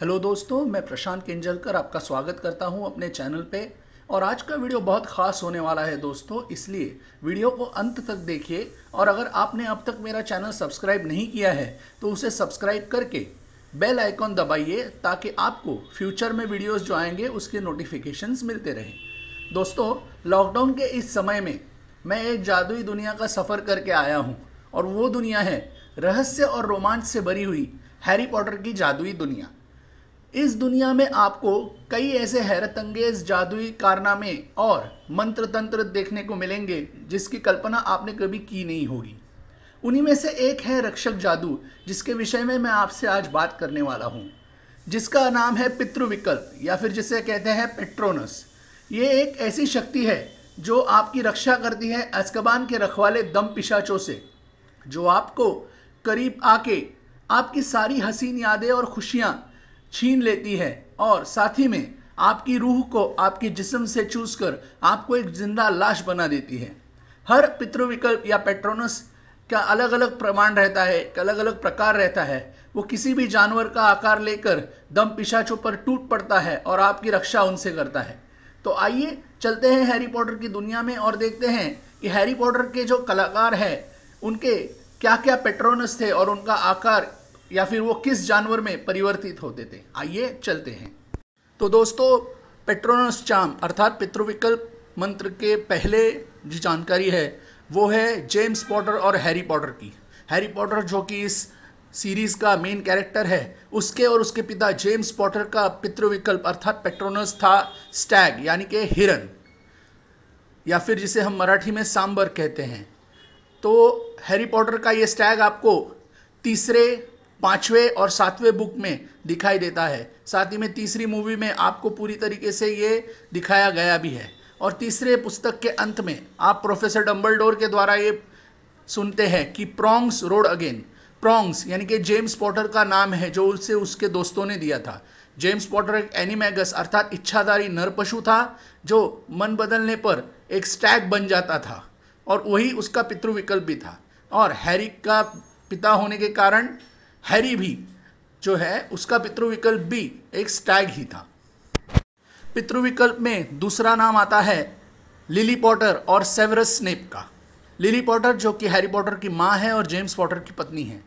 hello दोस्तों मैं प्रशांत किंजलकर आपका स्वागत करता हूं अपने चैनल पे और आज का वीडियो बहुत ख़ास होने वाला है दोस्तों इसलिए वीडियो को अंत तक देखिए और अगर आपने अब तक मेरा चैनल सब्सक्राइब नहीं किया है तो उसे सब्सक्राइब करके बेल आइकॉन दबाइए ताकि आपको फ्यूचर में वीडियोज़ जो आएंगे उसके नोटिफिकेशन मिलते रहें दोस्तों लॉकडाउन के इस समय में मैं एक जादुई दुनिया का सफ़र करके आया हूँ और वो दुनिया है रहस्य और रोमांच से भरी हुई हैरी पॉटर की जादुई दुनिया इस दुनिया में आपको कई ऐसे हैरत अंगेज जादुई कारनामे और मंत्र तंत्र देखने को मिलेंगे जिसकी कल्पना आपने कभी की नहीं होगी उन्हीं में से एक है रक्षक जादू जिसके विषय में मैं आपसे आज बात करने वाला हूँ जिसका नाम है पितृविकल्प या फिर जिसे कहते हैं पेट्रोनस ये एक ऐसी शक्ति है जो आपकी रक्षा करती है अस्कबान के रखवाले दम पिशाचों से जो आपको करीब आके आपकी सारी हसीन यादें और खुशियाँ छीन लेती है और साथ ही में आपकी रूह को आपके जिस्म से चूस कर आपको एक जिंदा लाश बना देती है हर पितृविकल्प या पेट्रोनस का अलग अलग प्रमाण रहता है एक अलग अलग प्रकार रहता है वो किसी भी जानवर का आकार लेकर दम पिशाचों पर टूट पड़ता है और आपकी रक्षा उनसे करता है तो आइए चलते हैं हैरी पॉटर की दुनिया में और देखते हैं कि हैरी पॉटर के जो कलाकार हैं उनके क्या क्या पेट्रोनस थे और उनका आकार या फिर वो किस जानवर में परिवर्तित होते थे आइए चलते हैं तो दोस्तों पेट्रोनस चाम अर्थात पितृविकल्प मंत्र के पहले जो जानकारी है वो है जेम्स पॉटर और हैरी पॉटर की हैरी पॉटर जो कि इस सीरीज का मेन कैरेक्टर है उसके और उसके पिता जेम्स पॉटर का पितृविकल्प अर्थात पेट्रोनस था स्टैग यानी कि हिरन या फिर जिसे हम मराठी में सांबर कहते हैं तो हैरी पॉटर का ये स्टैग आपको तीसरे पाँचवें और सातवें बुक में दिखाई देता है साथ ही में तीसरी मूवी में आपको पूरी तरीके से ये दिखाया गया भी है और तीसरे पुस्तक के अंत में आप प्रोफेसर डम्बलडोर के द्वारा ये सुनते हैं कि प्रोंग्स रोड अगेन प्रोंग्स यानी कि जेम्स पॉटर का नाम है जो उसे उसके दोस्तों ने दिया था जेम्स पॉटर एक एनिमेगस अर्थात इच्छाधारी नर पशु था जो मन बदलने पर एक स्टैग बन जाता था और वही उसका पितृविकल्प भी था और हैरिक का पिता होने के कारण हैरी भी जो है उसका पितृविकल्प भी एक स्टैग ही था पितृविकल्प में दूसरा नाम आता है लिली पॉटर और सेवरस स्नेप का लिली पॉटर जो कि हैरी पॉटर की माँ है और जेम्स पॉटर की पत्नी है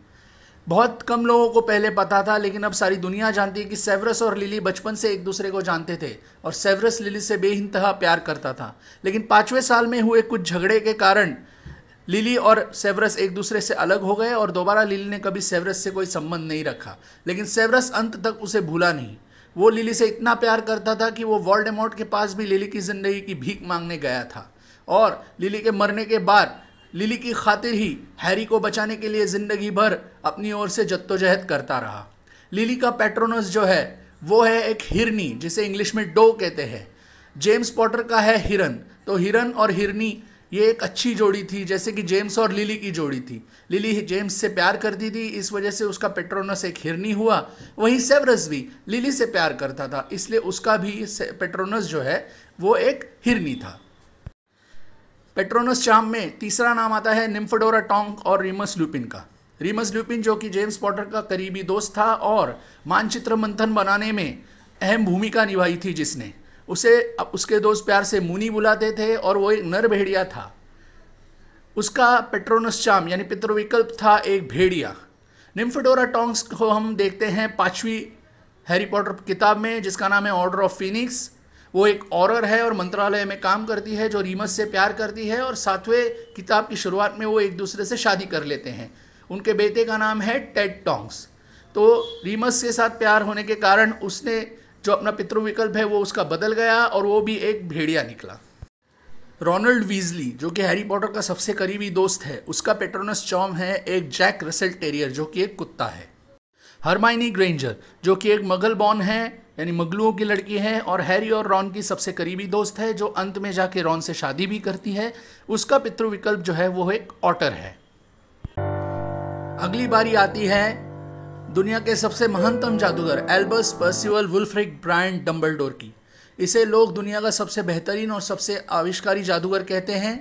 बहुत कम लोगों को पहले पता था लेकिन अब सारी दुनिया जानती है कि सेवरस और लिली बचपन से एक दूसरे को जानते थे और सेवरस लिली से बेइंतहा प्यार करता था लेकिन पाँचवें साल में हुए कुछ झगड़े के कारण लिली और सेवरस एक दूसरे से अलग हो गए और दोबारा लिली ने कभी सेवरस से कोई संबंध नहीं रखा लेकिन सेवरस अंत तक उसे भूला नहीं वो लिली से इतना प्यार करता था कि वो वॉल्डेमॉर्ट के पास भी लिली की ज़िंदगी की भीख मांगने गया था और लिली के मरने के बाद लिली की खातिर ही हैरी को बचाने के लिए ज़िंदगी भर अपनी ओर से जद्दोजहद करता रहा लिली का पेट्रोनस जो है वो है एक हिरनी जिसे इंग्लिश में डो कहते हैं जेम्स पॉटर का है हिरन तो हिरन और हिरनी ये एक अच्छी जोड़ी थी जैसे कि जेम्स और लिली की जोड़ी थी लिली जेम्स से प्यार करती थी इस वजह से उसका पेट्रोनस एक हिरनी हुआ वहीं सेवरस भी लिली से प्यार करता था इसलिए उसका भी पेट्रोनस जो है वो एक हिरनी था पेट्रोनस चाम में तीसरा नाम आता है निम्फोडोरा टोंग और रिमस लुपिन का रिमस लुपिन जो कि जेम्स पॉटर का करीबी दोस्त था और मानचित्र मंथन बनाने में अहम भूमिका निभाई थी जिसने उसे उसके दोस्त प्यार से मुनी बुलाते थे और वो एक नर भेड़िया था उसका पेट्रोनस चाम यानी पितृविकल्प था एक भेड़िया निम्फेडोरा टोंग्स को हम देखते हैं पाँचवीं हैरी पॉटर किताब में जिसका नाम है ऑर्डर ऑफ फिनिक्स वो एक औरर है और मंत्रालय में काम करती है जो रीमस से प्यार करती है और सातवें किताब की शुरुआत में वो एक दूसरे से शादी कर लेते हैं उनके बेटे का नाम है टेड टोंग्स तो रीमस के साथ प्यार होने के कारण उसने जो अपना पितृविकल्प है वो उसका बदल गया और वो भी एक भेड़िया निकला रोनल्ड वीजली जो कि हैरी पॉटर का सबसे करीबी दोस्त है उसका पेट्रोनस चॉम है एक जैक रसेल टेरियर जो कि एक कुत्ता है हरमाइनी ग्रेंजर जो कि एक मगल बॉन है यानी मगलुओं की लड़की है और हैरी और रॉन की सबसे करीबी दोस्त है जो अंत में जाके रॉन से शादी भी करती है उसका पितृविकल्प जो है वो एक ऑटर है अगली बारी आती है दुनिया के सबसे महानतम जादूगर Albus Percival Wulfric Brian Dumbledore की इसे लोग दुनिया का सबसे बेहतरीन और सबसे आविष्कारी जादूगर कहते हैं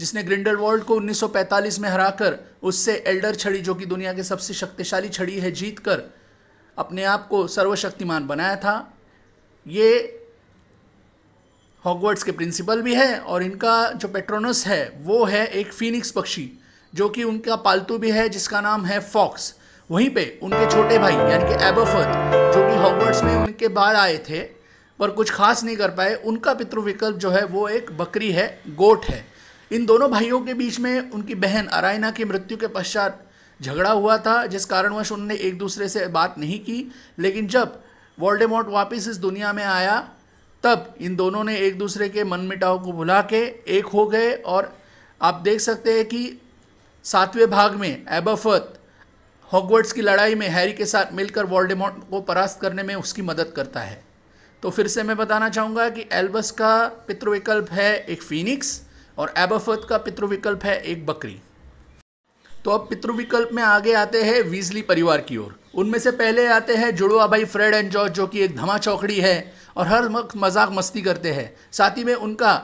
जिसने ग्रिंडल वर्ल्ड को 1945 में हराकर उससे एल्डर छड़ी जो कि दुनिया के सबसे शक्तिशाली छड़ी है जीत कर अपने आप को सर्वशक्तिमान बनाया था ये हॉगवर्ड्स के प्रिंसिपल भी है और इनका जो पेट्रोनस है वो है एक फिनिक्स पक्षी जो कि उनका पालतू भी है जिसका नाम है फॉक्स वहीं पे उनके छोटे भाई यानी कि एबोफर्थ जो कि हॉवर्ड्स में उनके बाहर आए थे पर कुछ खास नहीं कर पाए उनका पितृविकल्प जो है वो एक बकरी है गोट है इन दोनों भाइयों के बीच में उनकी बहन अरायना की मृत्यु के पश्चात झगड़ा हुआ था जिस कारणवश उनने एक दूसरे से बात नहीं की लेकिन जब वोल्डेमॉट वापस इस दुनिया में आया तब इन दोनों ने एक दूसरे के मन मिटाव को भुला के एक हो गए और आप देख सकते हैं कि सातवें भाग में एबफर्थ हॉगवर्ड्स की लड़ाई में हैरी के साथ मिलकर वोल्डेमॉर्ट को परास्त करने में उसकी मदद करता है तो फिर से मैं बताना चाहूँगा कि एल्बस का पितृविकल्प है एक फीनिक्स और एबाफर्थ का पितृविकल्प है एक बकरी तो अब पितृविकल्प में आगे आते हैं वीजली परिवार की ओर उनमें से पहले आते हैं जुड़वा भाई फ्रेड एंड जॉर्ज जो कि एक धमा चौकड़ी है और हर वक्त मजाक मस्ती करते हैं साथ ही में उनका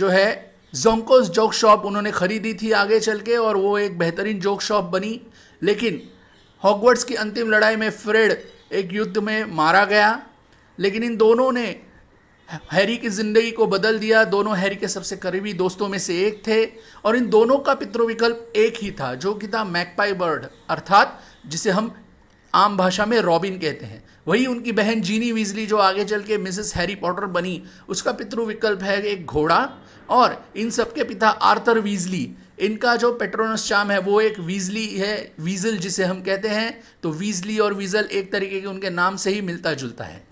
जो है जोंकोस जोक शॉप उन्होंने खरीदी थी आगे चल के और वो एक बेहतरीन जोक शॉप बनी लेकिन हॉकवर्ड्स की अंतिम लड़ाई में फ्रेड एक युद्ध में मारा गया लेकिन इन दोनों ने हैरी की ज़िंदगी को बदल दिया दोनों हैरी के सबसे करीबी दोस्तों में से एक थे और इन दोनों का पितृविकल्प एक ही था जो कि था मैकपाई बर्ड अर्थात जिसे हम आम भाषा में रॉबिन कहते हैं वही उनकी बहन जीनी वीजली जो आगे चल के मिसेस हैरी पॉटर बनी उसका पितृविकल्प है एक घोड़ा और इन सबके पिता आर्थर वीजली इनका जो पेट्रोनस चाम है वो एक वीजली है वीजल जिसे हम कहते हैं तो वीजली और वीजल एक तरीके के उनके नाम से ही मिलता जुलता है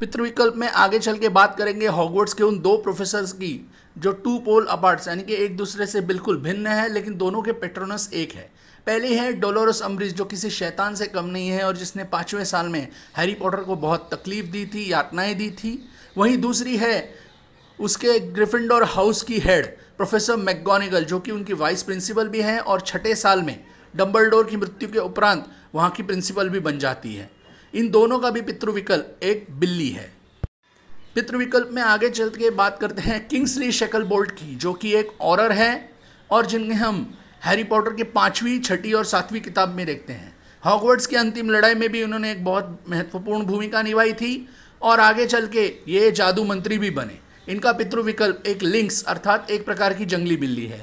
पितृविकल्प में आगे चल के बात करेंगे हॉगवर्ड्स के उन दो प्रोफेसर्स की जो टू पोल अपार्ट्स यानी कि एक दूसरे से बिल्कुल भिन्न है लेकिन दोनों के पेट्रोनस एक है पहले है डोलोरस अम्ब्रिज जो किसी शैतान से कम नहीं है और जिसने पाँचवें साल में हैरी पॉटर को बहुत तकलीफ दी थी यातनाएं दी थी वहीं दूसरी है उसके ग्रिफिंडोर हाउस की हेड प्रोफेसर मैकगोनिगल जो कि उनकी वाइस प्रिंसिपल भी हैं और छठे साल में डम्बल की मृत्यु के उपरांत वहाँ की प्रिंसिपल भी बन जाती है इन दोनों का भी पितृविकल्प एक बिल्ली है पितृविकल्प में आगे चल के बात करते हैं किंग्सली शेकल बोल्ट की जो कि एक औरर है और जिन्हें हम हैरी पॉटर के पाँचवीं छठी और सातवीं किताब में देखते हैं हॉकवर्ड्स की अंतिम लड़ाई में भी उन्होंने एक बहुत महत्वपूर्ण भूमिका निभाई थी और आगे चल के ये जादू मंत्री भी बने इनका पितृविकल्प एक लिंक्स अर्थात एक प्रकार की जंगली बिल्ली है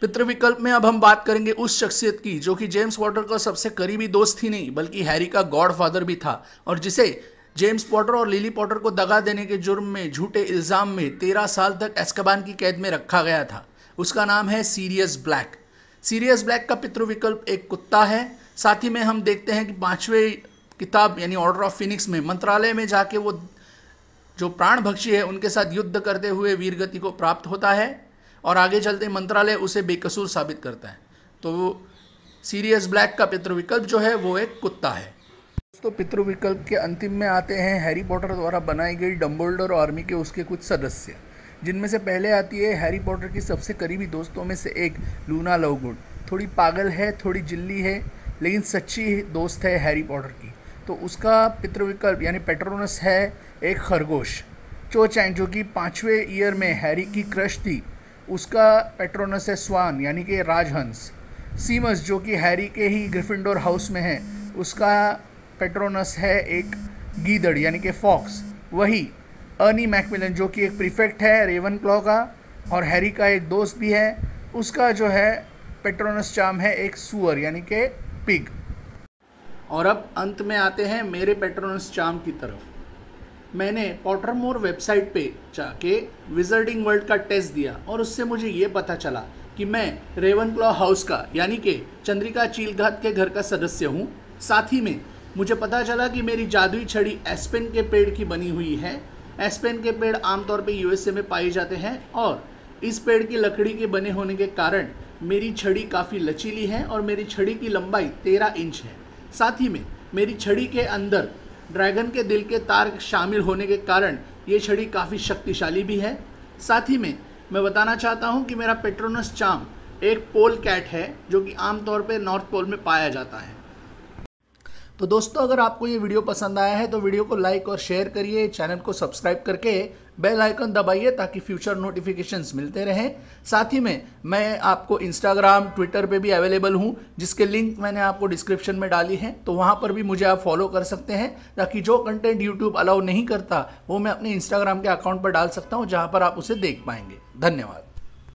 पितृविकल्प में अब हम बात करेंगे उस शख्सियत की जो कि जेम्स वॉटर का सबसे करीबी दोस्त ही नहीं बल्कि हैरी का गॉडफादर भी था और जिसे जेम्स पॉटर और लिली पॉटर को दगा देने के जुर्म में झूठे इल्ज़ाम में तेरह साल तक एस्कबान की कैद में रखा गया था उसका नाम है सीरियस ब्लैक सीरियस ब्लैक का पितृविकल्प एक कुत्ता है साथ ही में हम देखते हैं कि पाँचवें किताब यानी ऑर्डर ऑफ फिनिक्स में मंत्रालय में जाके वो जो प्राण भक्षी है उनके साथ युद्ध करते हुए वीरगति को प्राप्त होता है और आगे चलते मंत्रालय उसे बेकसूर साबित करता है तो सीरियस ब्लैक का पितृविकल्प जो है वो एक कुत्ता है दोस्तों पितृविकल्प के अंतिम में आते हैं हैरी पॉटर द्वारा बनाई गई डम्बोल्डर आर्मी के उसके कुछ सदस्य जिनमें से पहले आती है हैरी पॉटर की सबसे करीबी दोस्तों में से एक लूना लवगुड थोड़ी पागल है थोड़ी जिल्ली है लेकिन सच्ची दोस्त है हैरी पॉटर की तो उसका पितृविकल्प यानी पेट्रोनस है एक खरगोश चोचैन जो कि पाँचवें ईयर में हैरी की क्रश थी उसका पेट्रोनस है स्वान यानी कि राजहंस सीमस जो कि हैरी के ही ग्रिफिंडोर हाउस में है उसका पेट्रोनस है एक गीदड़ यानी कि फॉक्स वही अर्नी मैकमिलन जो कि एक प्रीफेक्ट है रेवन क्लॉ का और हैरी का एक दोस्त भी है उसका जो है पेट्रोनस चाम है एक सुअर यानी कि पिग और अब अंत में आते हैं मेरे पेट्रोनस चाम की तरफ मैंने पॉटरमोर वेबसाइट पे जाके विजर्डिंग वर्ल्ड का टेस्ट दिया और उससे मुझे ये पता चला कि मैं रेवन क्लॉ हाउस का यानी कि चंद्रिका चीलघाट के घर का सदस्य हूँ साथ ही में मुझे पता चला कि मेरी जादुई छड़ी एस्पेन के पेड़ की बनी हुई है एस्पेन के पेड़ आमतौर पर पे यूएसए में पाए जाते हैं और इस पेड़ की लकड़ी के बने होने के कारण मेरी छड़ी काफ़ी लचीली है और मेरी छड़ी की लंबाई तेरह इंच है साथ ही में मेरी छड़ी के अंदर ड्रैगन के दिल के तार शामिल होने के कारण ये छड़ी काफ़ी शक्तिशाली भी है साथ ही में मैं बताना चाहता हूँ कि मेरा पेट्रोनस चाम एक पोल कैट है जो कि आमतौर पर नॉर्थ पोल में पाया जाता है तो दोस्तों अगर आपको ये वीडियो पसंद आया है तो वीडियो को लाइक और शेयर करिए चैनल को सब्सक्राइब करके बेल आइकन दबाइए ताकि फ्यूचर नोटिफिकेशंस मिलते रहें साथ ही में मैं आपको इंस्टाग्राम ट्विटर पे भी अवेलेबल हूँ जिसके लिंक मैंने आपको डिस्क्रिप्शन में डाली है तो वहाँ पर भी मुझे आप फॉलो कर सकते हैं ताकि जो कंटेंट यूट्यूब अलाउ नहीं करता वो मैं अपने इंस्टाग्राम के अकाउंट पर डाल सकता हूँ जहाँ पर आप उसे देख पाएंगे धन्यवाद